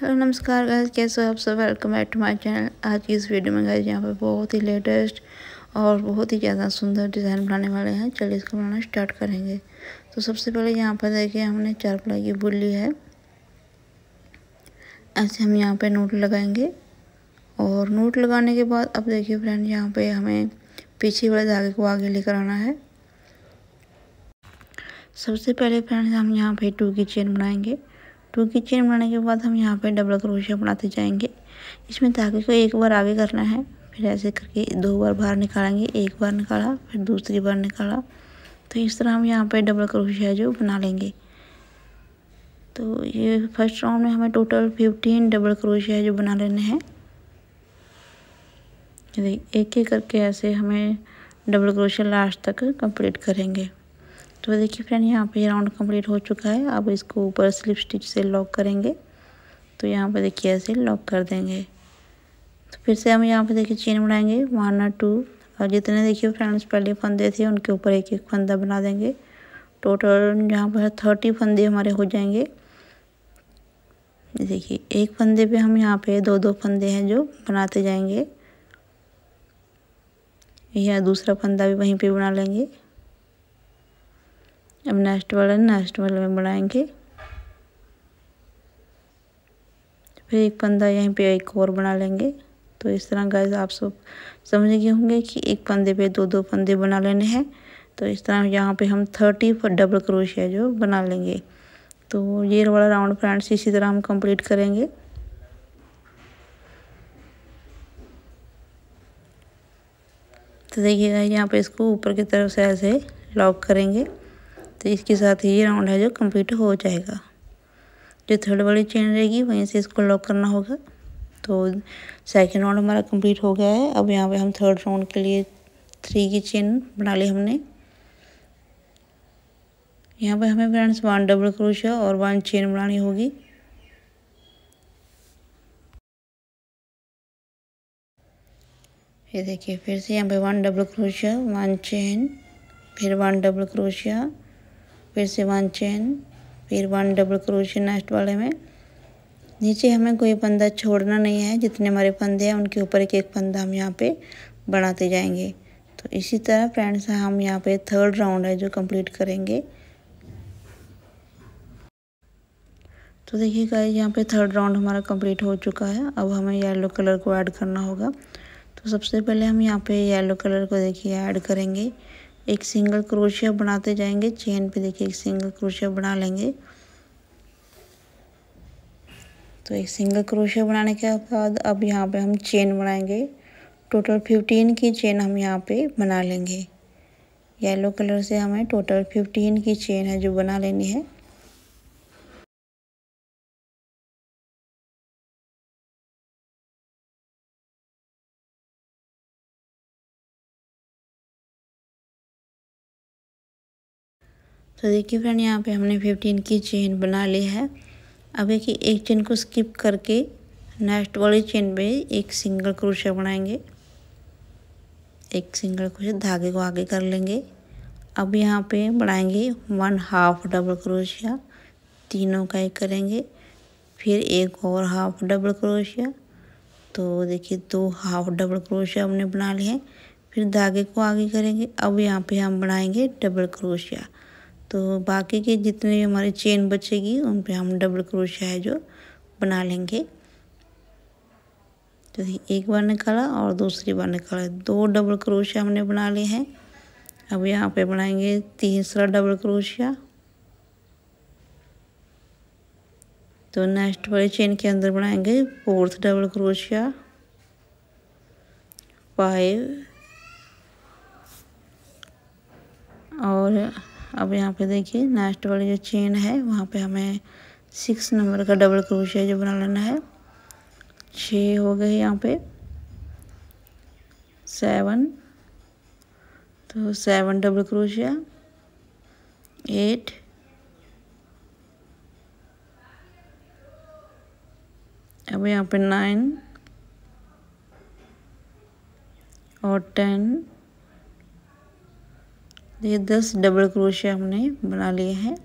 Hello नमस्कार guys कैसे हो आप सब welcome back to my channel आज की इस वीडियो में गाइस यहाँ पर बहुत ही लेटेस्ट और बहुत ही ज़्यादा सुंदर डिज़ाइन बनाने वाले हैं चलिए इसको बनाना स्टार्ट करेंगे तो सबसे पहले यहाँ पर देखिए हमने चार प्लाई की बुल ली है ऐसे हम यहाँ पर नोट लगाएंगे और नोट लगाने के बाद अब देखिए फ्रेंड यहाँ पर हमें पीछे वाले धागे को आगे लेकर आना है सबसे पहले फ्रेंड्स हम यहाँ पर टू की चेन बनाएंगे क्योंकि चेन बनाने के बाद हम यहाँ पे डबल क्रोशिया बनाते जाएंगे इसमें धागे को एक बार आगे करना है फिर ऐसे करके दो बार बाहर निकालेंगे एक बार निकाला फिर दूसरी बार निकाला तो इस तरह हम यहाँ पे डबल क्रोशिया जो बना लेंगे तो ये फर्स्ट राउंड में हमें टोटल फिफ्टीन डबल क्रोशिया जो बना लेने हैं एक एक करके ऐसे हमें डबल क्रोशिया लास्ट तक कंप्लीट करेंगे तो देखिए फ्रेंड यहाँ पे राउंड कंप्लीट हो चुका है अब इसको ऊपर स्लिप स्टिच से लॉक करेंगे तो यहाँ पे देखिए ऐसे लॉक कर देंगे तो फिर से हम यहाँ पे देखिए चेन बनाएंगे वन और टू और जितने देखिए फ्रेंड्स पहले फंदे थे उनके ऊपर एक एक फंदा बना देंगे टोटल यहाँ पर थर्टी फंदे हमारे हो जाएंगे देखिए एक फंदे पर हम यहाँ पर दो दो फंदे हैं जो बनाते जाएंगे यह दूसरा फंदा भी वहीं पर बना लेंगे अब नेक्स्ट वाला नेक्स्ट वाले में बनाएंगे फिर एक पंदा यहीं पे एक और बना लेंगे तो इस तरह गाइस आप सब समझ गए होंगे कि एक पंदे पे दो दो पंदे बना लेने हैं तो इस तरह यहाँ पे हम थर्टी डबल क्रोशिया जो बना लेंगे तो ये वाला राउंड फ्रेंड्स इसी तरह हम कंप्लीट करेंगे तो देखिएगा यहाँ पे इसको ऊपर की तरफ से ऐसे लॉक करेंगे तो इसके साथ ही ये राउंड है जो कंप्लीट हो जाएगा जो थर्ड वाली चेन रहेगी वहीं से इसको लॉक करना होगा तो सेकेंड राउंड हमारा कंप्लीट हो गया है अब यहाँ पे हम थर्ड राउंड के लिए थ्री की चेन बना ली हमने यहाँ पे हमें फ्रेंड्स वन डबल क्रोशिया और वन चेन बनानी होगी ये देखिए फिर से यहाँ पे one double crochet one chain फिर वन डबल क्रोशिया फिर से वन चेन फिर वन डबल क्रोशिया नेक्स्ट वाले में नीचे हमें कोई फंदा छोड़ना नहीं है जितने हमारे फंदे हैं उनके ऊपर एक एक फंदा हम यहाँ पे बढ़ाते जाएंगे तो इसी तरह फ्रेंड्स हम यहाँ पे थर्ड राउंड है जो कंप्लीट करेंगे तो देखिए गाइस यहाँ पे थर्ड राउंड हमारा कंप्लीट हो चुका है अब हमें येलो कलर को ऐड करना होगा तो सबसे पहले हम यहाँ पे येलो कलर को देखिए ऐड करेंगे एक सिंगल क्रोशिया बनाते जाएंगे चेन पे देखिए एक सिंगल क्रोशिया बना लेंगे तो एक सिंगल क्रोशिया बनाने के बाद अब यहाँ पे हम चेन बनाएंगे टोटल फिफ्टीन की चेन हम यहाँ पे बना लेंगे येलो कलर से हमें टोटल फिफ्टीन की चेन है जो बना लेनी है तो देखिए फ्रेंड यहाँ पे हमने फिफ्टीन की चेन बना ली है अब एक एक चेन को स्किप करके नेक्स्ट वाली चेन पे एक सिंगल क्रोशिया बनाएंगे एक सिंगल क्रोशिया धागे को आगे कर लेंगे अब यहाँ पे बनाएंगे वन हाफ डबल क्रोशिया तीनों का एक करेंगे फिर एक और हाफ डबल क्रोशिया तो देखिए दो हाफ डबल क्रोशिया हमने बना लिए हैं फिर धागे को आगे करेंगे अब यहाँ पे हम बनाएंगे डबल क्रोशिया तो बाकी के जितने हमारे चेन बचेगी उन पे हम डबल क्रोशिया है जो बना लेंगे तो एक बार निकाला और दूसरी बार निकाला दो डबल क्रोशिया हमने बना लिए हैं अब यहाँ पे बनाएंगे तीसरा डबल क्रोशिया तो नेक्स्ट वाले चेन के अंदर बनाएंगे फोर्थ डबल क्रोशिया फाइव और अब यहाँ पे देखिए नेक्स्ट वाली जो चेन है वहाँ पे हमें सिक्स नंबर का डबल क्रोशिया जो बना लेना है छ हो गए यहाँ पे सेवन तो सेवन डबल क्रोशिया एट अब यहाँ पे नाइन और टेन देखिए दस डबल क्रोशिया हमने बना लिए हैं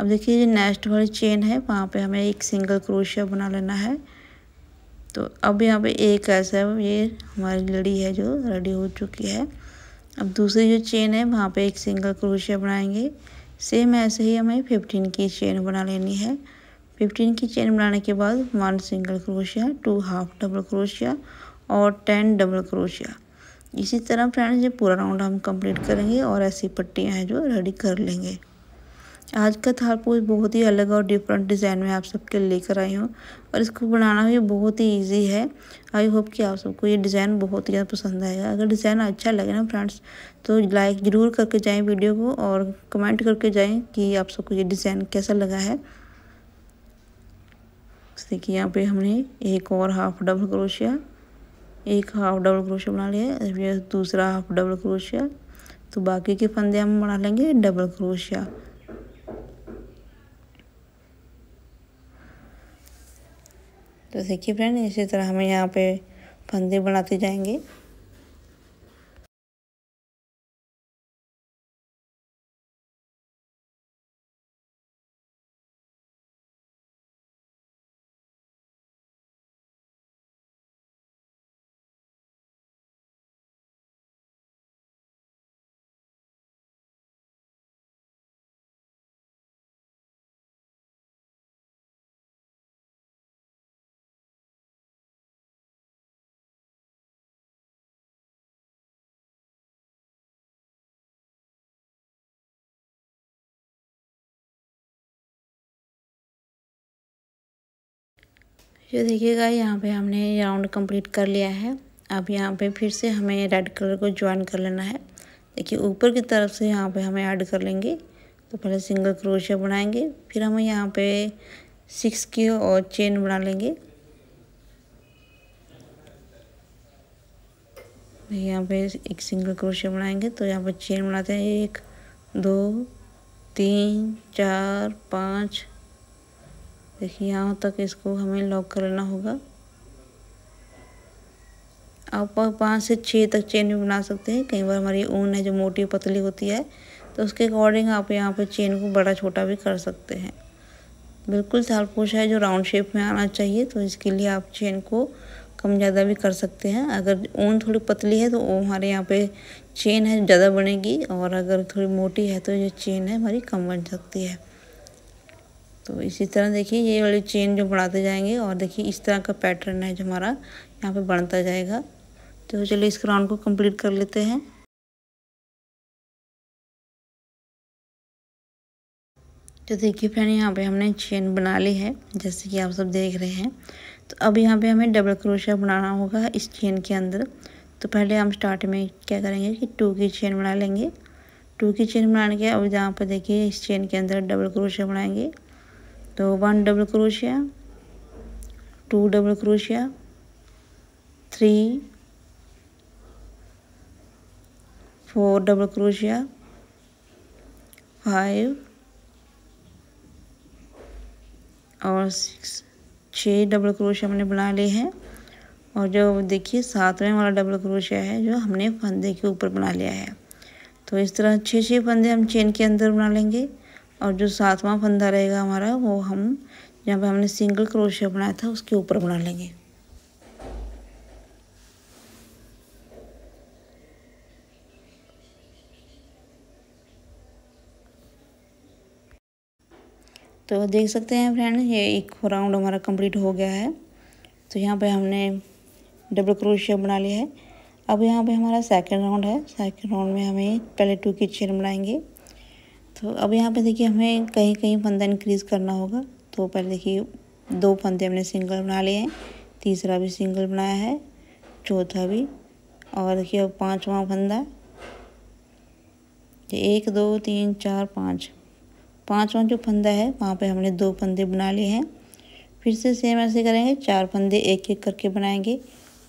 अब देखिए ये नेक्स्ट वाली चेन है वहाँ पे हमें एक सिंगल क्रोशिया बना लेना है तो अब यहाँ पे एक ऐसा ये हमारी लड़ी है जो रेडी हो चुकी है अब दूसरी जो चेन है वहाँ पे एक सिंगल क्रोशिया बनाएंगे सेम ऐसे ही हमें फिफ्टीन की चेन बना लेनी है फिफ्टीन की चेन बनाने के बाद one single crochet two half double crochet और टेन डबल क्रोशिया इसी तरह फ्रेंड्स ये पूरा राउंड हम कंप्लीट करेंगे और ऐसी पट्टियाँ हैं जो रेडी कर लेंगे आज का पोज बहुत ही अलग और डिफरेंट डिज़ाइन में आप सबके लेकर आई हूँ और इसको बनाना भी बहुत ही इजी है आई होप कि आप सबको ये डिज़ाइन बहुत ही ज़्यादा पसंद आएगा अगर डिज़ाइन अच्छा लगे ना फ्रेंड्स तो लाइक ज़रूर करके जाएँ वीडियो को और कमेंट करके जाएँ कि आप सबको ये डिज़ाइन कैसा लगा है देखिए यहाँ पर हमने एक और हाफ डबल क्रोशिया एक हाफ डबल क्रोशिया बना लिया दूसरा हाफ डबल क्रोशिया तो बाकी के फंदे हम बना लेंगे डबल क्रोशिया तो देखिए फ्रेंड इसी तरह हम यहाँ पे फंदे बनाते जाएंगे ये देखिएगा यहाँ पे हमने राउंड कंप्लीट कर लिया है अब यहाँ पे फिर से हमें रेड कलर को ज्वाइन कर लेना है देखिए ऊपर की तरफ से यहाँ पे हमें ऐड कर लेंगे तो पहले सिंगल क्रोशिया बनाएंगे फिर हम यहाँ पे सिक्स की और चेन बना लेंगे यहाँ पे एक सिंगल क्रोशिया बनाएंगे तो यहाँ पे चेन बनाते हैं एक दो तीन चार पाँच देखिए यहाँ तक इसको हमें लॉक कर लेना होगा आप पाँच से छः तक चेन भी बना सकते हैं कई बार हमारी ऊन है जो मोटी पतली होती है तो उसके अकॉर्डिंग आप यहाँ पर चेन को बड़ा छोटा भी कर सकते हैं बिल्कुल थालपोश है जो राउंड शेप में आना चाहिए तो इसके लिए आप चेन को कम ज़्यादा भी कर सकते हैं अगर ऊन थोड़ी पतली है तो वो हमारे यहाँ पे चेन है ज़्यादा बनेगी और अगर थोड़ी मोटी है तो ये चेन है हमारी कम बन सकती है तो इसी तरह देखिए ये वाली चेन जो बढ़ाते जाएंगे और देखिए इस तरह का पैटर्न है जो हमारा यहाँ पे बढ़ता जाएगा तो चलिए इस राउंड को कंप्लीट कर लेते हैं तो देखिए फ्रेंड यहाँ पे हमने चेन बना ली है जैसे कि आप सब देख रहे हैं तो अब यहाँ पे हमें डबल क्रोशिया बनाना होगा इस चेन के अंदर तो पहले हम स्टार्ट में क्या करेंगे कि टू की चेन बना लेंगे टू की चेन बनाने के अब जहाँ पर देखिए इस चेन के अंदर डबल क्रोशिया बनाएंगे तो one double crochet two double crochet three four double crochet five और सिक्स छः डबल क्रोशिया हमने बना लिए हैं और जो देखिए सातवें वाला डबल क्रोशिया है जो हमने फंदे के ऊपर बना लिया है तो इस तरह छः छः फंदे हम चेन के अंदर बना लेंगे और जो सातवां फंदा रहेगा हमारा वो हम जहाँ पे हमने सिंगल क्रोशिया बनाया था उसके ऊपर बना लेंगे तो देख सकते हैं फ्रेंड ये एक राउंड हमारा कंप्लीट हो गया है तो यहाँ पे हमने डबल क्रोशिया बना लिया है अब यहाँ पे हमारा सेकंड राउंड है सेकंड राउंड में हमें पहले टू की चेन बनाएंगे तो अब यहाँ पे देखिए हमें कहीं कहीं फंदा इंक्रीज़ करना होगा तो पहले देखिए दो फंदे हमने सिंगल बना लिए हैं तीसरा भी सिंगल बनाया है चौथा भी और देखिए अब पाँचवा फंदा एक दो तीन चार पाँच पाँचवा जो फंदा है वहाँ पे हमने दो फंदे बना लिए हैं फिर से सेम ऐसे करेंगे चार फंदे एक एक करके बनाएंगे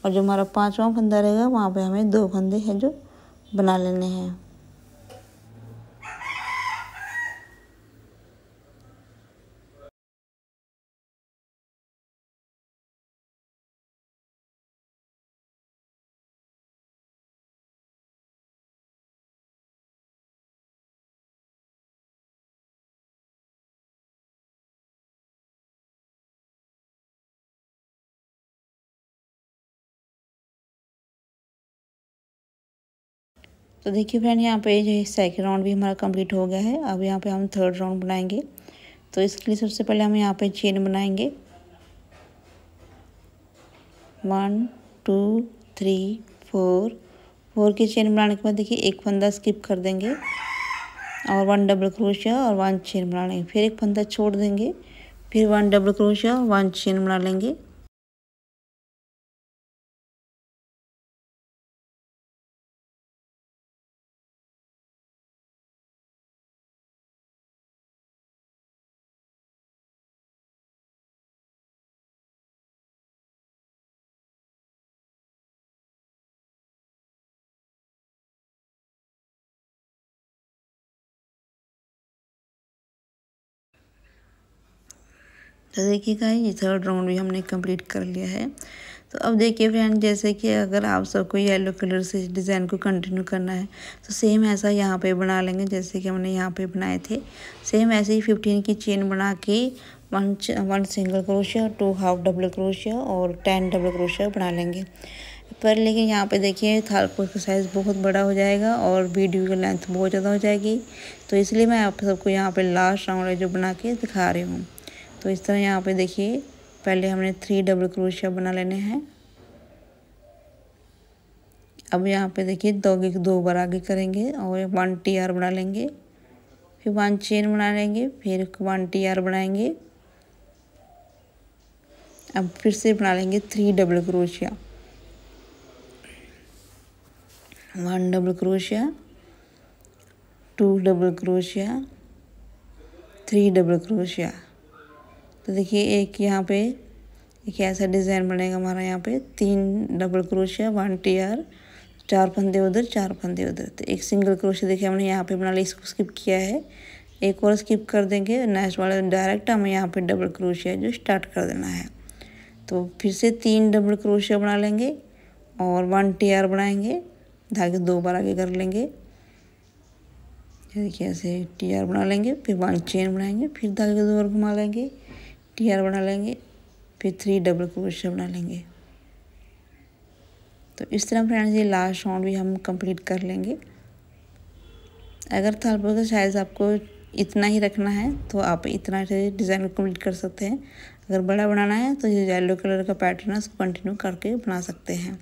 और जो हमारा पाँचवा फंदा रहेगा वहाँ पे हमें दो फंदे हैं जो बना लेने हैं तो देखिए फ्रेंड यहाँ पे जो है सेकेंड राउंड भी हमारा कंप्लीट हो गया है अब यहाँ पे हम थर्ड राउंड बनाएंगे तो इसके लिए सबसे पहले हम यहाँ पे चेन बनाएंगे one two three four four की चेन बनाने के बाद देखिए एक फंदा स्किप कर देंगे और वन डबल क्रोशिया और वन चेन बना लेंगे फिर एक फंदा छोड़ देंगे फिर वन डबल क्रोशिया और वन चेन बना लेंगे तो देखिएगा ये थर्ड राउंड भी हमने कंप्लीट कर लिया है तो अब देखिए फ्रेंड जैसे कि अगर आप सबको येलो कलर से डिज़ाइन को कंटिन्यू करना है तो सेम ऐसा यहाँ पे बना लेंगे जैसे कि हमने यहाँ पे बनाए थे सेम ऐसे ही फिफ्टीन की चेन बना के one one single crochet two half double crochet और टेन डबल क्रोशिया बना लेंगे पर लेकिन यहाँ पे देखिए थालपोर का साइज़ बहुत बड़ा हो जाएगा और वीडियो की लेंथ बहुत ज़्यादा हो जाएगी तो इसलिए मैं आप सबको यहाँ पे लास्ट राउंड जो बना के दिखा रही हूँ तो इस तरह यहाँ पे देखिए पहले हमने थ्री डबल क्रोशिया बना लेने हैं अब यहाँ पे देखिए दोगे दो बार आगे करेंगे और वन टी आर बना लेंगे फिर वन चेन बना लेंगे फिर वन टी आर बनाएंगे अब फिर से बना लेंगे three double crochet one double crochet two double crochet three double crochet तो देखिए एक यहाँ पे एक ऐसा डिज़ाइन बनेगा हमारा यहाँ पे तीन double crochet one T R चार फंदे उधर चार फंदे उधर तो एक सिंगल क्रोशिया देखिए हमने यहाँ पे बना ली इसको स्किप किया है एक और स्किप कर देंगे नेक्स्ट वाले डायरेक्ट हमें यहाँ पे डबल क्रोशिया जो स्टार्ट कर देना है तो फिर से तीन डबल क्रोशिया बना लेंगे और वन टी आर बनाएंगे धागे दो बार आगे कर लेंगे देखिए ऐसे टी आर बना लेंगे फिर वन चेन बनाएंगे फिर धागे दो बार घुमा लेंगे टी आर बना लेंगे फिर थ्री डबल क्रोशिया बना लेंगे तो इस तरह फ्रेंड्स ये लास्ट राउंड भी हम कंप्लीट कर लेंगे अगर थालपों का तो साइज़ आपको इतना ही रखना है तो आप इतना डिज़ाइन कंप्लीट कर सकते हैं अगर बड़ा बनाना है तो ये येलो कलर का पैटर्न है उसको कंटिन्यू करके बना सकते हैं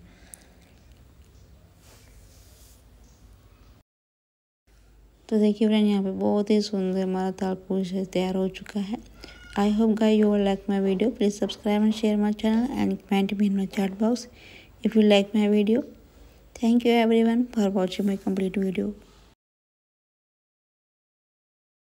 तो देखिए फ्रेंड यहाँ पे बहुत ही सुंदर हमारा थालपों तैयार हो चुका है I hope guys you all like my video. Please subscribe and share my channel and comment me in my chat box if you like my video. Thank you everyone for watching my complete video.